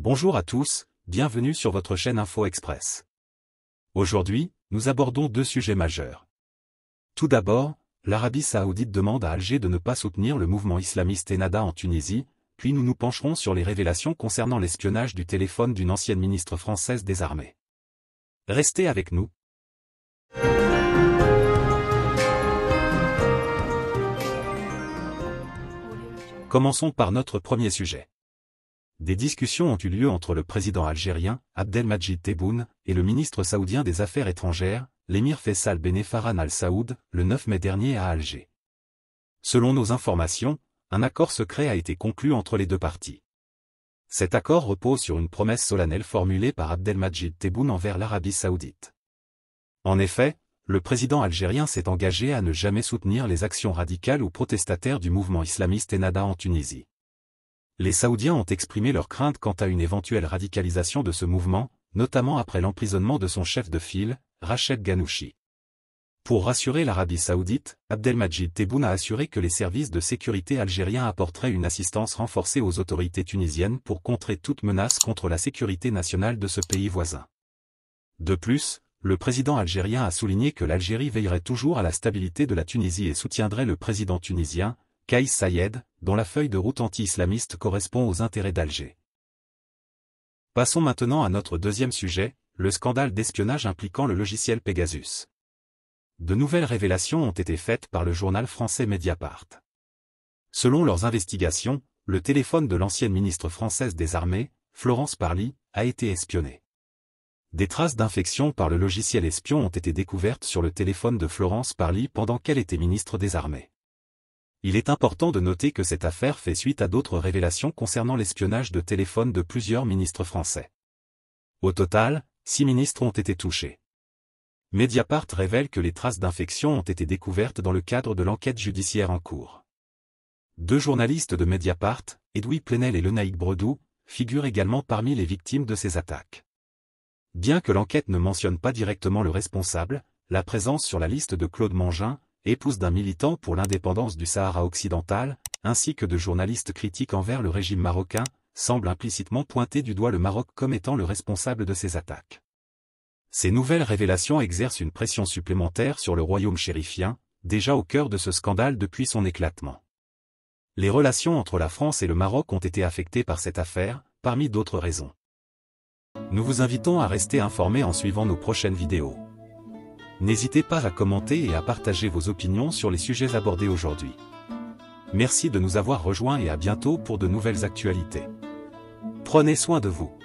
Bonjour à tous, bienvenue sur votre chaîne Info Express. Aujourd'hui, nous abordons deux sujets majeurs. Tout d'abord, l'Arabie saoudite demande à Alger de ne pas soutenir le mouvement islamiste Ennahda en Tunisie, puis nous nous pencherons sur les révélations concernant l'espionnage du téléphone d'une ancienne ministre française des armées. Restez avec nous. Commençons par notre premier sujet des discussions ont eu lieu entre le président algérien, Abdelmajid Tebboune, et le ministre saoudien des Affaires étrangères, l'émir Faisal Benefaran Al Saoud, le 9 mai dernier à Alger. Selon nos informations, un accord secret a été conclu entre les deux parties. Cet accord repose sur une promesse solennelle formulée par Abdelmajid Tebboune envers l'Arabie saoudite. En effet, le président algérien s'est engagé à ne jamais soutenir les actions radicales ou protestataires du mouvement islamiste Ennahda en Tunisie les Saoudiens ont exprimé leur crainte quant à une éventuelle radicalisation de ce mouvement, notamment après l'emprisonnement de son chef de file, Rached Ghanouchi. Pour rassurer l'Arabie saoudite, Abdelmajid Tebboune a assuré que les services de sécurité algériens apporteraient une assistance renforcée aux autorités tunisiennes pour contrer toute menace contre la sécurité nationale de ce pays voisin. De plus, le président algérien a souligné que l'Algérie veillerait toujours à la stabilité de la Tunisie et soutiendrait le président tunisien, Kais Sayed, dont la feuille de route anti-islamiste correspond aux intérêts d'Alger. Passons maintenant à notre deuxième sujet, le scandale d'espionnage impliquant le logiciel Pegasus. De nouvelles révélations ont été faites par le journal français Mediapart. Selon leurs investigations, le téléphone de l'ancienne ministre française des Armées, Florence Parly, a été espionné. Des traces d'infection par le logiciel espion ont été découvertes sur le téléphone de Florence Parly pendant qu'elle était ministre des Armées. Il est important de noter que cette affaire fait suite à d'autres révélations concernant l'espionnage de téléphone de plusieurs ministres français. Au total, six ministres ont été touchés. Mediapart révèle que les traces d'infection ont été découvertes dans le cadre de l'enquête judiciaire en cours. Deux journalistes de Mediapart, Edoui Plenel et Lenaïc Bredou, figurent également parmi les victimes de ces attaques. Bien que l'enquête ne mentionne pas directement le responsable, la présence sur la liste de Claude Mangin, épouse d'un militant pour l'indépendance du Sahara occidental, ainsi que de journalistes critiques envers le régime marocain, semble implicitement pointer du doigt le Maroc comme étant le responsable de ces attaques. Ces nouvelles révélations exercent une pression supplémentaire sur le royaume chérifien, déjà au cœur de ce scandale depuis son éclatement. Les relations entre la France et le Maroc ont été affectées par cette affaire, parmi d'autres raisons. Nous vous invitons à rester informés en suivant nos prochaines vidéos. N'hésitez pas à commenter et à partager vos opinions sur les sujets abordés aujourd'hui. Merci de nous avoir rejoints et à bientôt pour de nouvelles actualités. Prenez soin de vous.